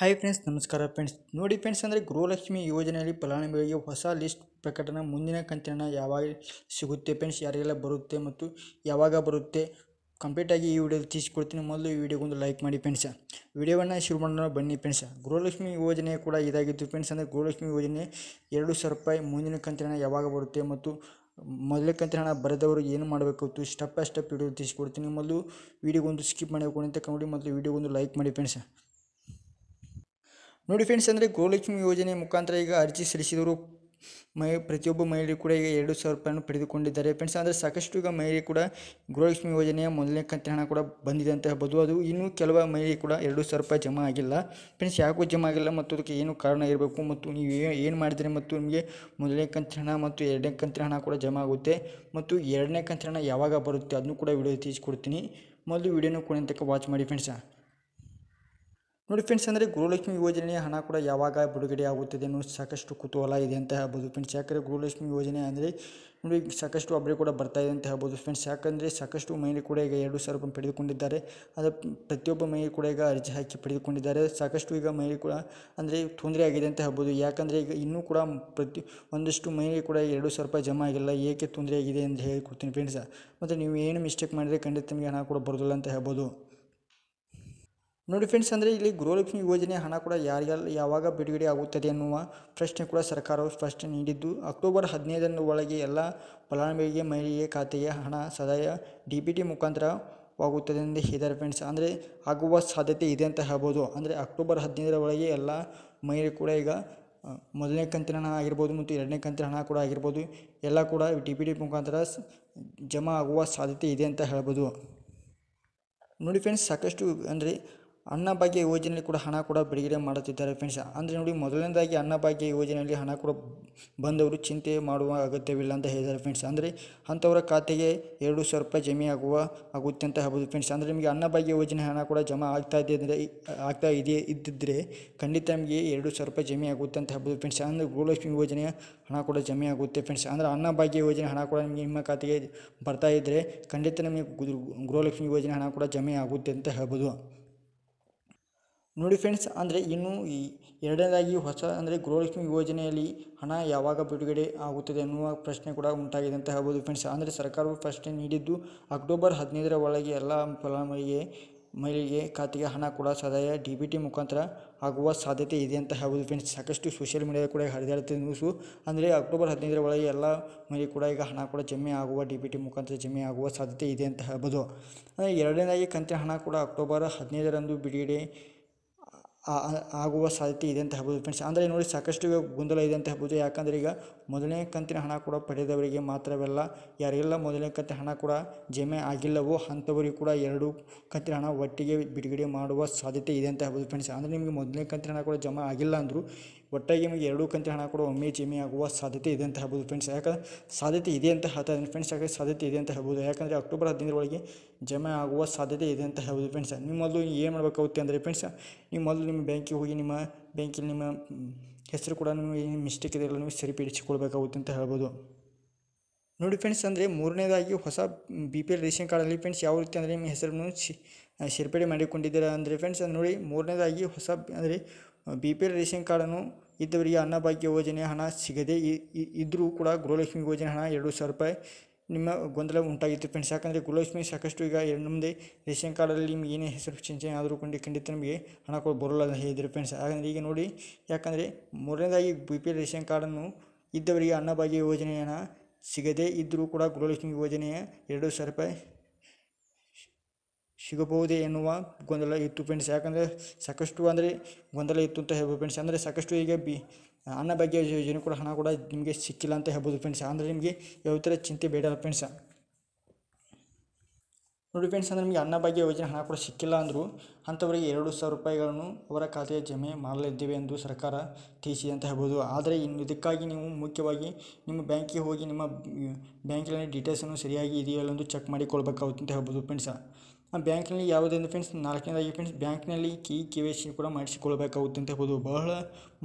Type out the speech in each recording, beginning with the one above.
hi friends ನಮಸ್ಕಾರ friends ನೋಡಿ friends ಅಂದರೆ ಗೃಹಲಕ್ಷ್ಮಿ ಯೋಜನೆಯಲ್ಲಿ ಫಲಾನುಭವಿಗೆ ಹೊಸ ಲಿಸ್ಟ್ ಪ್ರಕಟಣೆ ಮುಂದಿನ ಕಂತಿನ ಯಾವಾಗ ಸಿಗುತ್ತೆ ಫ್ರೆಂಡ್ಸ್ ಯಾರಿಗೆಲ್ಲ ಬರುತ್ತೆ ಮತ್ತು ಯಾವಾಗ ಬರುತ್ತೆ ಕಂಪ್ಲೀಟಾಗಿ ಈ ವಿಡಿಯೋ ತಿಳಿಸ್ಕೊಡ್ತೀನಿ ಮೊದಲು ಈ ವಿಡಿಯೋಗೊಂದು ಲೈಕ್ ಮಾಡಿ ಫ್ರೆಂಡ್ಸ್ ವಿಡಿಯೋವನ್ನು ಶುರು ಮಾಡೋಣ ಬನ್ನಿ ಫ್ರೆಂಡ್ಸ್ ಗೃಹಲಕ್ಷ್ಮಿ ಯೋಜನೆ ಕೂಡ ಇದಾಗಿತ್ತು ಫ್ರೆಂಡ್ಸ್ ಅಂದರೆ ಗೃಹಲಕ್ಷ್ಮಿ ಯೋಜನೆ ಎರಡು ಸಾವಿರ ರೂಪಾಯಿ ಮುಂದಿನ ಕಂತಿನ ಯಾವಾಗ ಬರುತ್ತೆ ಮತ್ತು ಮೊದಲ ಕಂತಿನ ಹಣ ಬರೆದವರು ಏನು ಮಾಡಬೇಕು ಸ್ಟೆಪ್ ಬೈ ಸ್ಟೆಪ್ ವಿಡಿಯೋ ತಿಳಿಸ್ಕೊಡ್ತೀನಿ ಮೊದಲು ಒಂದು ಸ್ಕಿಪ್ ಮಾಡಬೇಕು ಅಂತ ನೋಡಿ ಮೊದಲು ಒಂದು ಲೈಕ್ ಮಾಡಿ ಫ್ರೆಂಡ್ಸ್ ನೋಡಿ ಫ್ರೆಂಡ್ಸ್ ಅಂದರೆ ಗೋಲಕ್ಷ್ಮಿ ಯೋಜನೆ ಮುಖಾಂತರ ಈಗ ಅರ್ಜಿ ಸಲ್ಲಿಸಿದರು ಮಹಿ ಪ್ರತಿಯೊಬ್ಬ ಮಹಿಳೆ ಕೂಡ ಈಗ ಎರಡು ಸಾವಿರ ರೂಪಾಯಿಯನ್ನು ಪಡೆದುಕೊಂಡಿದ್ದಾರೆ ಫ್ರೆಂಡ್ಸ್ ಅಂದರೆ ಸಾಕಷ್ಟು ಈಗ ಮಹಿಳೆ ಕೂಡ ಗೃಹಲಕ್ಷ್ಮಿ ಯೋಜನೆಯ ಮೊದಲನೇ ಕಂತಿನ ಹಣ ಕೂಡ ಬಂದಿದೆ ಅಂತ ಹೇಳ್ಬೋದು ಅದು ಇನ್ನೂ ಕೆಲವು ಮಹಿಳೆ ಕೂಡ ಎರಡು ಸಾವಿರ ರೂಪಾಯಿ ಜಮಾ ಆಗಿಲ್ಲ ಫ್ರೆಂಡ್ಸ್ ಯಾಕೂ ಜಮಾ ಆಗಿಲ್ಲ ಮತ್ತು ಅದಕ್ಕೆ ಏನು ಕಾರಣ ಇರಬೇಕು ಮತ್ತು ನೀವು ಏನು ಮಾಡಿದರೆ ಮತ್ತು ನಿಮಗೆ ಮೊದಲನೇ ಕಂತಿನ ಹಣ ಮತ್ತು ಎರಡನೇ ಕಂತಿನ ಹಣ ಕೂಡ ಜಮಾ ಆಗುತ್ತೆ ಮತ್ತು ಎರಡನೇ ಕಂತಿನ ಹಣ ಯಾವಾಗ ಬರುತ್ತೆ ಅದನ್ನು ಕೂಡ ವಿಡಿಯೋ ತಿಳಿಸ್ಕೊಡ್ತೀನಿ ಮೊದಲು ವಿಡಿಯೋನ ಕೊನೆ ತನಕ ವಾಚ್ ಮಾಡಿ ಫ್ರೆಂಡ್ಸ್ ನೋಡಿ ಫ್ರೆಂಡ್ಸ್ ಅಂದರೆ ಗುರುಲಕ್ಷ್ಮಿ ಯೋಜನೆಯ ಹಣ ಕೂಡ ಯಾವಾಗ ಬಿಡುಗಡೆ ಆಗುತ್ತದೆ ನೋಡಿ ಸಾಕಷ್ಟು ಕುತೂಹಲ ಇದೆ ಅಂತ ಹೇಳ್ಬೋದು ಫ್ರೆಂಡ್ಸ್ ಯಾಕಂದರೆ ಗುರುಲಕ್ಷ್ಮಿ ಯೋಜನೆ ಅಂದರೆ ನೋಡಿ ಸಾಕಷ್ಟು ಅಬ್ಬರಿ ಕೂಡ ಬರ್ತಾ ಇದೆ ಅಂತ ಹೇಳ್ಬೋದು ಫ್ರೆಂಡ್ಸ್ ಯಾಕಂದರೆ ಸಾಕಷ್ಟು ಮಹಿಳೆ ಕೂಡ ಈಗ ಎರಡು ಸಾವಿರ ರೂಪಾಯಿ ಪಡೆದುಕೊಂಡಿದ್ದಾರೆ ಆದರೆ ಪ್ರತಿಯೊಬ್ಬ ಮಹಿಳೆ ಕೂಡ ಈಗ ಅರ್ಜಿ ಹಾಕಿ ಪಡೆದುಕೊಂಡಿದ್ದಾರೆ ಸಾಕಷ್ಟು ಈಗ ಮಹಿಳೆ ಕೂಡ ಅಂದರೆ ತೊಂದರೆ ಆಗಿದೆ ಅಂತ ಹೇಳ್ಬೋದು ಯಾಕಂದರೆ ಈಗ ಇನ್ನೂ ಕೂಡ ಪ್ರತಿ ಒಂದಷ್ಟು ಮಹಿಳೆ ಕೂಡ ಎರಡು ಸಾವಿರ ರೂಪಾಯಿ ಜಮಾ ಆಗಿಲ್ಲ ಏಕೆ ತೊಂದರೆ ಆಗಿದೆ ಅಂತ ಹೇಳ್ಕೊಡ್ತೀನಿ ಫ್ರೆಂಡ್ಸ್ ಮತ್ತು ನೀವು ಏನು ಮಿಸ್ಟೇಕ್ ಮಾಡಿದರೆ ಖಂಡಿತ ನಿಮಗೆ ಹಣ ಕೂಡ ಬರೋದಿಲ್ಲ ಅಂತ ಹೇಳ್ಬೋದು ನೋಡಿ ಫ್ರೆಂಡ್ಸ್ ಅಂದರೆ ಇಲ್ಲಿ ಗೃಹಲಕ್ಷ್ಮಿ ಯೋಜನೆ ಹಣ ಕೂಡ ಯಾರಿಗೆಲ್ಲ ಯಾವಾಗ ಬಿಡುಗಡೆ ಆಗುತ್ತದೆ ಎನ್ನುವ ಪ್ರಶ್ನೆ ಕೂಡ ಸರ್ಕಾರವು ಸ್ಪಷ್ಟ ನೀಡಿದ್ದು ಅಕ್ಟೋಬರ್ ಹದಿನೈದರ ಒಳಗೆ ಎಲ್ಲ ಫಲಾನುಭವಿಗೆ ಮಹಿಳೆಯ ಖಾತೆಗೆ ಹಣ ಸದಾಯ ಡಿ ಬಿ ಟಿ ಮುಖಾಂತರವಾಗುತ್ತದೆ ಎಂದು ಹೇಳಿದ್ದಾರೆ ಫ್ರೆಂಡ್ಸ್ ಅಂದರೆ ಆಗುವ ಸಾಧ್ಯತೆ ಇದೆ ಅಂತ ಹೇಳ್ಬೋದು ಅಂದರೆ ಅಕ್ಟೋಬರ್ ಹದಿನೈದರ ಒಳಗೆ ಎಲ್ಲ ಮಹಿಳೆ ಕೂಡ ಈಗ ಮೊದಲನೇ ಕಂತಿನ ಹಣ ಆಗಿರ್ಬೋದು ಮತ್ತು ಎರಡನೇ ಕಂತಿನ ಹಣ ಕೂಡ ಆಗಿರ್ಬೋದು ಎಲ್ಲ ಕೂಡ ಡಿ ಬಿ ಟಿ ಮುಖಾಂತರ ಜಮಾ ಆಗುವ ಸಾಧ್ಯತೆ ಇದೆ ಅಂತ ಹೇಳ್ಬೋದು ನೋಡಿ ಫ್ರೆಂಡ್ಸ್ ಸಾಕಷ್ಟು ಅಂದರೆ ಅನ್ನ ಭಾಗ್ಯ ಯೋಜನೆಯಲ್ಲಿ ಕೂಡ ಹಣ ಕೂಡ ಬಿಡುಗಡೆ ಮಾಡುತ್ತಿದ್ದಾರೆ ಫ್ರೆಂಡ್ಸ್ ಅಂದರೆ ನೋಡಿ ಮೊದಲನೇದಾಗಿ ಅನ್ನಭಾಗ್ಯ ಯೋಜನೆಯಲ್ಲಿ ಹಣ ಕೂಡ ಬಂದವರು ಚಿಂತೆ ಮಾಡುವ ಅಗತ್ಯವಿಲ್ಲ ಅಂತ ಹೇಳಿದ್ದಾರೆ ಫ್ರೆಂಡ್ಸ್ ಅಂದರೆ ಅಂಥವರ ಖಾತೆಗೆ ಎರಡು ಸಾವಿರ ರೂಪಾಯಿ ಜಮೆ ಆಗುವ ಆಗುತ್ತೆ ಅಂತ ಹೇಳ್ಬೋದು ಫ್ರೆಂಡ್ಸ್ ಅಂದರೆ ನಿಮಗೆ ಅನ್ನಭಾಗ್ಯ ಯೋಜನೆ ಹಣ ಕೂಡ ಜಮಾ ಆಗ್ತಾ ಇದೆ ಅಂದರೆ ಆಗ್ತಾ ಇದೆ ಇದ್ದಿದ್ದರೆ ಖಂಡಿತ ನಿಮಗೆ ಎರಡು ಸಾವಿರ ರೂಪಾಯಿ ಜಮೆ ಆಗುತ್ತೆ ಅಂತ ಹೇಳ್ಬೋದು ಫ್ರೆಂಡ್ಸ್ ಅಂದರೆ ಗೃಹಲಕ್ಷ್ಮಿ ಯೋಜನೆಯ ಹಣ ಕೂಡ ಜಮೆ ಆಗುತ್ತೆ ಫ್ರೆಂಡ್ಸ್ ಅಂದರೆ ಅನ್ನಭಾಗ್ಯ ಯೋಜನೆ ಹಣ ಕೂಡ ನಿಮಗೆ ನಿಮ್ಮ ಖಾತೆಗೆ ಬರ್ತಾ ಇದ್ದರೆ ಖಂಡಿತ ನಿಮಗೆ ಗೃಹಲಕ್ಷ್ಮಿ ಯೋಜನೆ ಹಣ ಕೂಡ ಜಮೆ ಆಗುತ್ತೆ ಅಂತ ಹೇಳ್ಬೋದು ನೋಡಿ ಫ್ರೆಂಡ್ಸ್ ಅಂದರೆ ಇನ್ನು ಈ ಎರಡನೇದಾಗಿ ಹೊಸ ಅಂದರೆ ಗೃಹಲಕ್ಷ್ಮಿ ಯೋಜನೆಯಲ್ಲಿ ಹಣ ಯಾವಾಗ ಬಿಡುಗಡೆ ಆಗುತ್ತದೆ ಅನ್ನುವ ಪ್ರಶ್ನೆ ಕೂಡ ಉಂಟಾಗಿದೆ ಅಂತ ಹೇಳ್ಬೋದು ಫ್ರೆಂಡ್ಸ್ ಅಂದರೆ ಸರ್ಕಾರವು ಪ್ರಶ್ನೆ ನೀಡಿದ್ದು ಅಕ್ಟೋಬರ್ ಹದಿನೈದರ ಒಳಗೆ ಎಲ್ಲ ಫಲಾನುಭವಿಗೆ ಮಹಿಳೆಗೆ ಖಾತೆಗೆ ಹಣ ಕೂಡ ಸದಾಯ ಡಿ ಬಿ ಟಿ ಮುಖಾಂತರ ಆಗುವ ಸಾಧ್ಯತೆ ಇದೆ ಅಂತ ಹೇಳ್ಬೋದು ಫ್ರೆಂಡ್ಸ್ ಸಾಕಷ್ಟು ಸೋಷಿಯಲ್ ಮೀಡಿಯಾದ ಕೂಡ ಹರಿದಾಡುತ್ತೆ ನ್ಯೂಸು ಅಂದರೆ ಅಕ್ಟೋಬರ್ ಹದಿನೈದರ ಒಳಗೆ ಎಲ್ಲ ಮಹಿಳೆ ಕೂಡ ಈಗ ಹಣ ಕೂಡ ಜಮೆ ಆಗುವ ಡಿ ಬಿ ಟಿ ಮುಖಾಂತರ ಜಮೆ ಆಗುವ ಸಾಧ್ಯತೆ ಇದೆ ಅಂತ ಹೇಳ್ಬೋದು ಎರಡನೇದಾಗಿ ಕಂತಿನ ಹಣ ಕೂಡ ಅಕ್ಟೋಬರ್ ಹದಿನೈದರಂದು ಬಿಡುಗಡೆ ಆಗುವ ಸಾಧ್ಯತೆ ಇದೆ ಅಂತ ಹೇಳ್ಬೋದು ಫ್ರೆಂಡ್ಸ್ ಅಂದರೆ ನೋಡಿ ಸಾಕಷ್ಟು ಗೊಂದಲ ಇದೆ ಅಂತ ಹೇಳ್ಬೋದು ಯಾಕಂದರೆ ಈಗ ಮೊದಲನೇ ಕಂತಿನ ಹಣ ಕೂಡ ಪಡೆದವರಿಗೆ ಮಾತ್ರವಲ್ಲ ಯಾರಿಗೆಲ್ಲ ಮೊದಲನೇ ಕಂತಿನ ಹಣ ಕೂಡ ಜಮೆ ಆಗಿಲ್ಲವೋ ಅಂಥವರಿಗೆ ಕೂಡ ಎರಡು ಕಂತಿನ ಹಣ ಒಟ್ಟಿಗೆ ಬಿಡುಗಡೆ ಮಾಡುವ ಸಾಧ್ಯತೆ ಇದೆ ಅಂತ ಹೇಳ್ಬೋದು ಫ್ರೆಂಡ್ಸ್ ಅಂದರೆ ನಿಮಗೆ ಮೊದಲನೇ ಕಂತಿನ ಹಣ ಕೂಡ ಜಮಾ ಆಗಿಲ್ಲ ಅಂದರೂ ಒಟ್ಟಾಗಿ ನಿಮಗೆ ಎರಡೂ ಕಂತಿ ಹಣ ಕೂಡ ಒಮ್ಮೆ ಜಮೆ ಆಗುವ ಸಾಧ್ಯತೆ ಇದೆ ಅಂತ ಹೇಳ್ಬೋದು ಫ್ರೆಂಡ್ಸ್ ಯಾಕಂದ್ರೆ ಸಾಧ್ಯತೆ ಇದೆ ಅಂತ ಹೇಳ್ತಾ ಇದ್ದೀನಿ ಫ್ರೆಂಡ್ಸ್ ಯಾಕಂದರೆ ಸಾಧ್ಯತೆ ಇದೆ ಅಂತ ಹೇಳ್ಬೋದು ಯಾಕಂದರೆ ಅಕ್ಟೋಬರ್ ಹದಿನೈದರೊಳಗೆ ಜಮೆ ಆಗುವ ಸಾಧ್ಯತೆ ಇದೆ ಅಂತ ಹೇಳ್ಬೋದು ಫ್ರೆಂಡ್ಸ್ ನಿಮ್ಮ ಮೊದಲು ಏನು ಮಾಡಬೇಕಾಗುತ್ತೆ ಅಂದರೆ ಫ್ರೆಂಡ್ಸ್ ನೀವು ಮೊದಲು ನಿಮ್ಮ ಬ್ಯಾಂಕಿಗೆ ಹೋಗಿ ನಿಮ್ಮ ಬ್ಯಾಂಕಿನ ನಿಮ್ಮ ಹೆಸರು ಕೂಡ ನಿಮಗೆ ಏನು ಮಿಸ್ಟೇಕ್ ಇದೆಲ್ಲ ನೀವು ಸರಿಪಡಿಸಿಕೊಳ್ಬೇಕಾಗುತ್ತೆ ಅಂತ ಹೇಳ್ಬೋದು ನೋಡಿ ಫ್ರೆಂಡ್ಸ್ ಅಂದರೆ ಮೂರನೇದಾಗಿ ಹೊಸ ಬಿ ಪಿ ಎಲ್ ರೇಷನ್ ಕಾರ್ಡಲ್ಲಿ ಫ್ರೆಂಡ್ಸ್ ಯಾವ ರೀತಿ ಅಂದರೆ ನಿಮ್ಮ ಹೆಸರನ್ನು ಸೇರ್ಪಡೆ ಮಾಡಿಕೊಂಡಿದ್ದೀರಾ ಅಂದರೆ ಫ್ರೆಂಡ್ಸ್ ನೋಡಿ ಮೂರನೇದಾಗಿ ಹೊಸ ಅಂದರೆ ಬಿ ಪಿ ಎಲ್ ರೇಷನ್ ಕಾರ್ಡನ್ನು ಇದ್ದವರಿಗೆ ಅನ್ನಭಾಗ್ಯ ಯೋಜನೆ ಹಣ ಸಿಗದೆ ಇದ್ದರೂ ಕೂಡ ಗೃಹಲಕ್ಷ್ಮಿ ಯೋಜನೆ ಹಣ ಎರಡು ಸಾವಿರ ರೂಪಾಯಿ ನಿಮ್ಮ ಗೊಂದಲ ಉಂಟಾಗಿತ್ತು ಫ್ರೆಂಡ್ಸ್ ಯಾಕಂದರೆ ಗೃಹಲಕ್ಷ್ಮಿ ಸಾಕಷ್ಟು ಈಗ ಮುಂದೆ ರೇಷನ್ ಕಾರ್ಡಲ್ಲಿ ನಿಮ್ಗೆ ಏನೇ ಹೆಸರು ಚೇಂಜ್ ಆದರೂ ಕೊಂಡು ಖಂಡಿತ ನಿಮಗೆ ಹಣ ಕೊಡ ಬರೋಲ್ಲ ಅಂತ ಹೇಳಿದ್ರು ಫ್ರೆಂಡ್ಸ್ ಹಾಗಂದರೆ ಈಗ ನೋಡಿ ಯಾಕಂದರೆ ಮೊದಲನೇದಾಗಿ ಬಿ ಪಿ ಎಲ್ ರೇಷನ್ ಕಾರ್ಡನ್ನು ಇದ್ದವರಿಗೆ ಅನ್ನಭಾಗ್ಯ ಯೋಜನೆ ಹಣ ಸಿಗದೇ ಇದ್ದರೂ ಕೂಡ ಗೃಹಲಕ್ಷ್ಮಿ ಯೋಜನೆಯ ಎರಡು ಸಾವಿರ ರೂಪಾಯಿ ಸಿಗಬಹುದೇ ಎನ್ನುವ ಗೊಂದಲ ಇತ್ತು ಫ್ರೆಂಡ್ಸ್ ಯಾಕಂದರೆ ಸಾಕಷ್ಟು ಅಂದರೆ ಗೊಂದಲ ಇತ್ತು ಅಂತ ಹೇಳ್ಬೋದು ಫ್ರೆಂಡ್ಸ್ ಅಂದರೆ ಸಾಕಷ್ಟು ಈಗ ಬಿ ಅನ್ನ ಬಗ್ಗೆ ಯೋಜನೆ ಕೂಡ ಹಣ ಕೂಡ ನಿಮಗೆ ಸಿಕ್ಕಿಲ್ಲ ಅಂತ ಹೇಳ್ಬೋದು ಫ್ರೆಂಡ್ಸ್ ಅಂದರೆ ನಿಮಗೆ ಯಾವ ಥರ ಚಿಂತೆ ಬೇಡ ಫ್ರೆಂಡ್ಸ್ ನೋಡಿ ಫ್ರೆಂಡ್ಸ್ ಅಂದರೆ ನಿಮಗೆ ಅನ್ನ ಭಾಗ್ಯ ಯೋಜನೆ ಹಣ ಕೂಡ ಸಿಕ್ಕಿಲ್ಲ ಅಂದರೂ ಅಂಥವರಿಗೆ ಎರಡು ಸಾವಿರ ರೂಪಾಯಿಗಳನ್ನು ಅವರ ಖಾತೆಗೆ ಜಮೆ ಮಾಡಲಿದ್ದೇವೆ ಎಂದು ಸರ್ಕಾರ ತಿಳಿಸಿದೆ ಅಂತ ಹೇಳ್ಬೋದು ಆದರೆ ಇನ್ನು ಇದಕ್ಕಾಗಿ ನೀವು ಮುಖ್ಯವಾಗಿ ನಿಮ್ಮ ಬ್ಯಾಂಕಿಗೆ ಹೋಗಿ ನಿಮ್ಮ ಬ್ಯಾಂಕಿನಲ್ಲಿ ಡೀಟೇಲ್ಸನ್ನು ಸರಿಯಾಗಿ ಇದೆಯಲ್ಲ ಚೆಕ್ ಮಾಡಿಕೊಳ್ಬೇಕಾಗುತ್ತೆ ಅಂತ ಹೇಳ್ಬೋದು ಫ್ರೆಂಡ್ಸ್ ಆ ಬ್ಯಾಂಕ್ನಲ್ಲಿ ಒಂದು ಫ್ರೆಂಡ್ಸ್ ನಾಲ್ಕನೇದಾಗಿ ಫ್ರೆಂಡ್ಸ್ ಬ್ಯಾಂಕ್ನಲ್ಲಿ ಈ ಕೆ ವೈ ಸಿ ಕೂಡ ಮಾಡಿಸಿಕೊಳ್ಳಬೇಕಾಗುತ್ತೆ ಅಂತ ಹೇಳ್ಬೋದು ಬಹಳ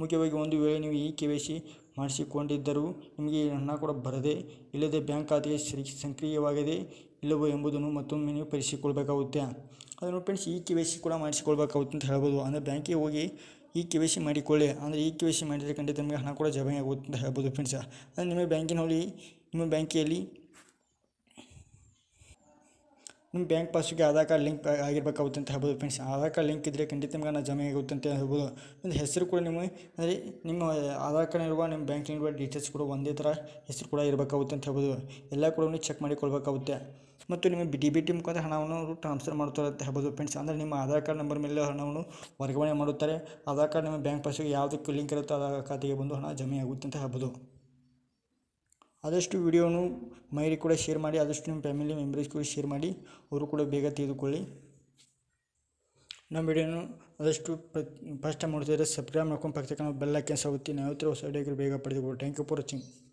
ಮುಖ್ಯವಾಗಿ ಒಂದು ವೇಳೆ ನೀವು ಈ ಕೆ ವೈ ಸಿ ಮಾಡಿಸಿಕೊಂಡಿದ್ದರೂ ನಿಮಗೆ ಹಣ ಕೂಡ ಬರದೆ ಇಲ್ಲದೆ ಬ್ಯಾಂಕ್ ಖಾತೆಗೆ ಸರಿ ಸಕ್ರಿಯವಾಗಿದೆ ಇಲ್ಲವೋ ಎಂಬುದನ್ನು ಮತ್ತೊಮ್ಮೆ ನೀವು ಪರಿಶೀಲಿಸಿಕೊಳ್ಬೇಕಾಗುತ್ತೆ ಅದನ್ನು ಫ್ರೆಂಡ್ಸ್ ಈ ಕೆ ವೈ ಸಿ ಕೂಡ ಮಾಡಿಸಿಕೊಳ್ಬೇಕಾಗುತ್ತೆ ಅಂತ ಹೇಳ್ಬೋದು ಅಂದರೆ ಬ್ಯಾಂಕಿಗೆ ಹೋಗಿ ಈ ಕೆ ವೈ ಸಿ ಮಾಡಿಕೊಳ್ಳಿ ಅಂದರೆ ಈ ಕೆ ವೈ ಸಿ ಮಾಡಿದ ಖಂಡಿತ ನಿಮಗೆ ಹಣ ಕೂಡ ಜಮೆ ಆಗುತ್ತೆ ಅಂತ ಹೇಳ್ಬೋದು ಫ್ರೆಂಡ್ಸ್ ಅಂದರೆ ನಿಮ್ಮ ಬ್ಯಾಂಕಿನಲ್ಲಿ ನಿಮ್ಮ ಬ್ಯಾಂಕಿಯಲ್ಲಿ ನಿಮ್ಮ ಬ್ಯಾಂಕ್ ಪಾಸ್ಬುಕ್ಗೆ ಆಧಾರ್ ಕಾರ್ಡ್ ಲಿಂಕ್ ಆಗಿರಬೇಕಾಗುತ್ತೆ ಅಂತ ಹೇಳ್ಬೋದು ಫ್ರೆಂಡ್ಸ್ ಆಧಾರ್ ಕಾರ್ಡ್ ಲಿಂಕ್ ಇದ್ದರೆ ಖಂಡಿತ ನಿಮ್ಗೆ ಹಣ ಜಮೆ ಆಗುತ್ತೆ ಅಂತ ಹೇಳ್ಬೋದು ಒಂದು ಹೆಸರು ಕೂಡ ನಿಮ್ಮ ಅಂದರೆ ನಿಮ್ಮ ಆಧಾರ್ ಕಾರ್ಡ್ನಿರುವ ನಿಮ್ಮ ಬ್ಯಾಂಕ್ನಲ್ಲಿರುವ ಡೀಟೇಲ್ಸ್ ಕೂಡ ಒಂದೇ ಥರ ಹೆಸರು ಕೂಡ ಇರಬೇಕಾಗುತ್ತೆ ಅಂತ ಹೇಳ್ಬೋದು ಎಲ್ಲ ಕೂಡ ನೀವು ಚೆಕ್ ಮಾಡಿಕೊಳ್ಬೇಕಾಗುತ್ತೆ ಮತ್ತು ನಿಮ್ಮ ಡಿ ಬಿ ಟಿ ಮುಖಾಂತರ ಹಣವನ್ನು ಟ್ರಾನ್ಸ್ಫರ್ ಮಾಡ್ತಾರೆ ಅಂತ ಹೇಳ್ಬೋದು ಫ್ರೆಂಡ್ಸ್ ಅಂದರೆ ನಿಮ್ಮ ಆಧಾರ್ ಕಾರ್ಡ್ ನಂಬರ್ ಮೇಲೆ ಹಣವನ್ನು ವರ್ಗಾವಣೆ ಮಾಡುತ್ತಾರೆ ಆಧಾರ್ ಕಾರ್ಡ್ ನಿಮ್ಮ ಬ್ಯಾಂಕ್ ಪಾಸ್ಬುಕ್ಗೆ ಯಾವುದಕ್ಕೆ ಲಿಂಕ್ ಇರುತ್ತೋ ಆಧಾರ್ ಖಾತೆಗೆ ಬಂದು ಹಣ ಜಮೆ ಆಗುತ್ತೆ ಅಂತ ಹೇಳ್ಬೋದು ಆದಷ್ಟು ವಿಡಿಯೋನು ಮೈರಿ ಕೂಡ ಶೇರ್ ಮಾಡಿ ಆದಷ್ಟು ನಿಮ್ಮ ಫ್ಯಾಮಿಲಿ ಮೆಂಬರ್ಸ್ ಕೂಡ ಶೇರ್ ಮಾಡಿ ಅವರು ಕೂಡ ಬೇಗ ತೆಗೆದುಕೊಳ್ಳಿ ನಮ್ಮ ವಿಡಿಯೋನು ಆದಷ್ಟು ಫಸ್ಟ್ ಟೈಮ್ ನೋಡ್ತಿದ್ರೆ ಸಬ್ಸ್ಕ್ರೈಬ್ ಮಾಡ್ಕೊಂಡು ಪಕ್ಕದ ಬೆಲ್ ಕೆಲಸ ಸೌತಿ ನಾವು ಹೊಸ ವಿಡಿಯೋಗಳು ಬೇಗ ಪಡೆದುಕೊಳ್ಳಿ ಥ್ಯಾಂಕ್ ಯು ಫಾರ್ ವಾಚಿಂಗ್